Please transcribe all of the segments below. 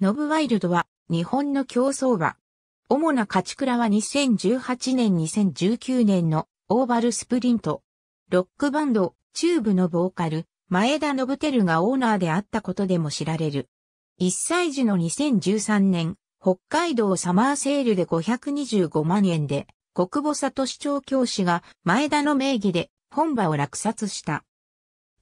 ノブワイルドは日本の競争馬。主な勝ち倉は2018年2019年のオーバルスプリント。ロックバンド、チューブのボーカル、前田信輝がオーナーであったことでも知られる。1歳児の2013年、北海道サマーセールで525万円で、国母里市長教師が前田の名義で本場を落札した。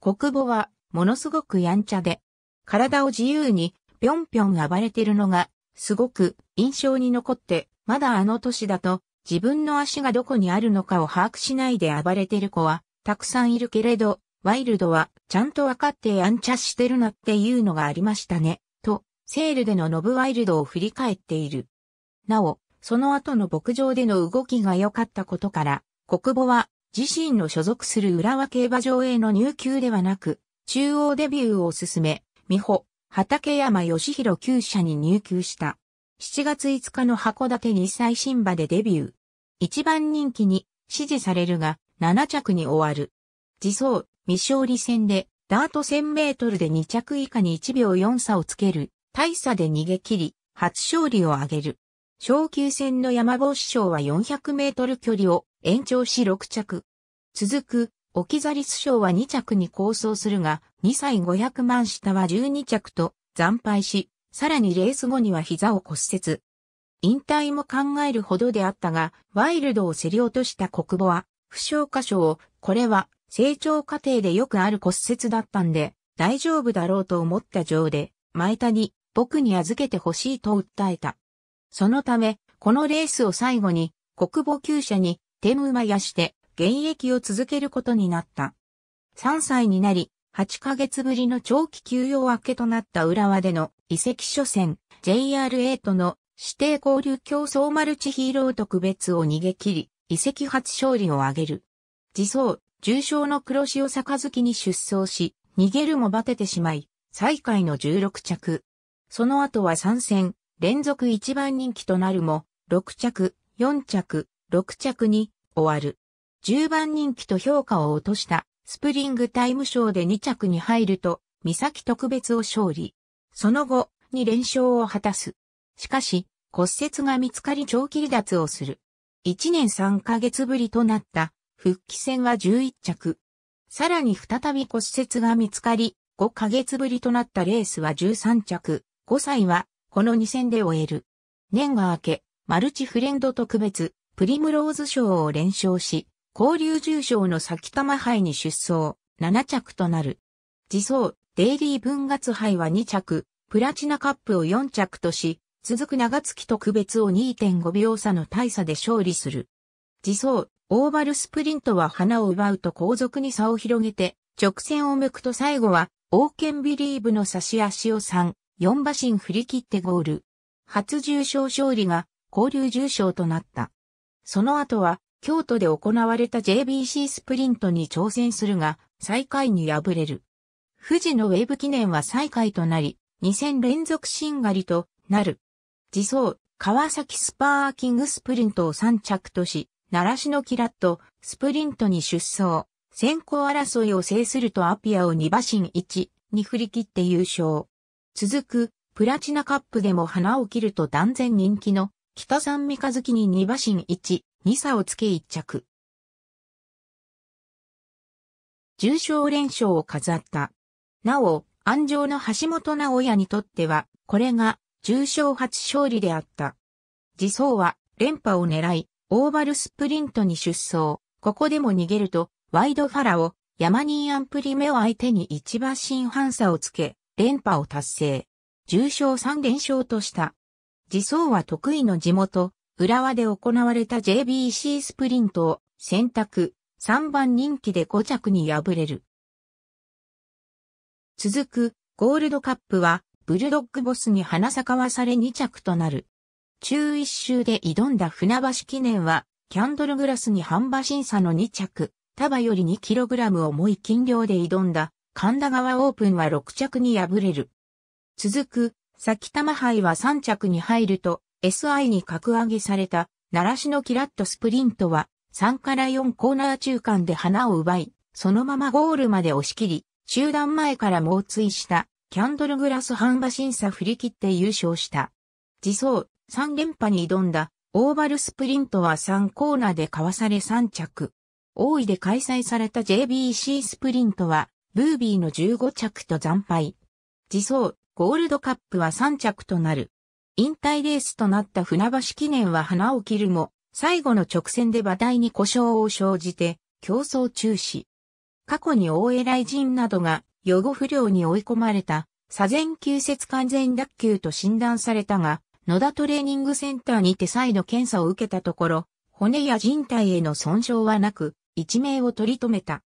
国母はものすごくやんちゃで、体を自由にぴょんぴょん暴れてるのが、すごく印象に残って、まだあの年だと、自分の足がどこにあるのかを把握しないで暴れてる子は、たくさんいるけれど、ワイルドは、ちゃんとわかってやんちゃしてるなっていうのがありましたね、と、セールでのノブワイルドを振り返っている。なお、その後の牧場での動きが良かったことから、国母は自身の所属する浦和競馬場への入球ではなく、中央デビューを進め、美穂、畠山義弘旧社に入球した。7月5日の函館日際新馬でデビュー。一番人気に支持されるが7着に終わる。自走、未勝利戦でダート1000メートルで2着以下に1秒4差をつける。大差で逃げ切り、初勝利を挙げる。昇級戦の山防師匠は400メートル距離を延長し6着。続くオキザリス賞は2着に構想するが、2歳500万下は12着と惨敗し、さらにレース後には膝を骨折。引退も考えるほどであったが、ワイルドを競り落とした国母は、負傷箇所を、これは成長過程でよくある骨折だったんで、大丈夫だろうと思った上で、前田に僕に預けてほしいと訴えた。そのため、このレースを最後に、国母厩舎に、手馬やして、現役を続けることになった。3歳になり、8ヶ月ぶりの長期休養明けとなった浦和での遺跡初戦 JRA との指定交流競争マルチヒーロー特別を逃げ切り、遺跡初勝利を挙げる。自走、重傷の黒潮杯に出走し、逃げるもバテてしまい、最下位の16着。その後は3戦、連続1番人気となるも、6着、4着、6着に終わる。10番人気と評価を落としたスプリングタイム賞で2着に入ると、三崎特別を勝利。その後、2連勝を果たす。しかし、骨折が見つかり長期離脱をする。1年3ヶ月ぶりとなった復帰戦は11着。さらに再び骨折が見つかり、5ヶ月ぶりとなったレースは13着。5歳は、この2戦で終える。年が明け、マルチフレンド特別、プリムローズ賞を連勝し、交流重賞の先玉杯に出走、7着となる。自走、デイリー分割杯は2着、プラチナカップを4着とし、続く長月特別を2.5秒差の大差で勝利する。自走、オーバルスプリントは花を奪うと後続に差を広げて、直線を向くと最後は、オーケンビリーブの差し足を3、4馬身振り切ってゴール。初重賞勝利が交流重賞となった。その後は、京都で行われた JBC スプリントに挑戦するが、最下位に敗れる。富士のウェブ記念は最下位となり、2戦連続シンガリとなる。自走、川崎スパーキングスプリントを3着とし、奈良市のキラッとスプリントに出走。先行争いを制するとアピアを2馬身1に振り切って優勝。続く、プラチナカップでも花を切ると断然人気の北三三日月に2馬身1 2差をつけ1着。重賞連勝を飾った。なお、安城の橋本直也にとっては、これが重賞初勝利であった。自走は連覇を狙い、オーバルスプリントに出走。ここでも逃げると、ワイドファラオ、ヤマニーアンプリ目を相手に一馬身反差をつけ、連覇を達成。重賞3連勝とした。自走は得意の地元、浦和で行われた JBC スプリントを選択、3番人気で5着に敗れる。続く、ゴールドカップは、ブルドッグボスに花咲かわされ2着となる。中1周で挑んだ船橋記念は、キャンドルグラスに半馬審査の2着、束より 2kg 重い金量で挑んだ、神田川オープンは6着に敗れる。続く、先玉杯は3着に入ると、SI に格上げされた、奈良市のキラッとスプリントは、3から4コーナー中間で花を奪い、そのままゴールまで押し切り、集団前から猛追した、キャンドルグラス半馬審査振り切って優勝した。自走、3連覇に挑んだ、オーバルスプリントは3コーナーでかわされ3着。大井で開催された JBC スプリントは、ブービーの15着と惨敗。自走、ゴールドカップは3着となる。引退レースとなった船橋記念は花を切るも、最後の直線で馬体に故障を生じて、競争中止。過去に大偉人などが予後不良に追い込まれた、左前急接完全脱臼と診断されたが、野田トレーニングセンターにて再度検査を受けたところ、骨や人体への損傷はなく、一命を取り留めた。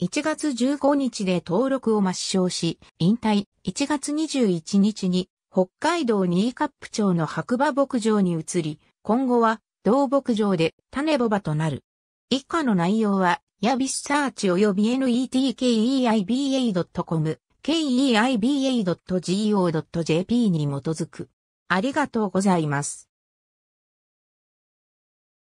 1月15日で登録を抹消し、引退、1月21日に北海道新プ町の白馬牧場に移り、今後は同牧場で種ボバとなる。以下の内容は、ヤビスサーチ及び netkeiba.com、keiba.go.jp に基づく。ありがとうございます。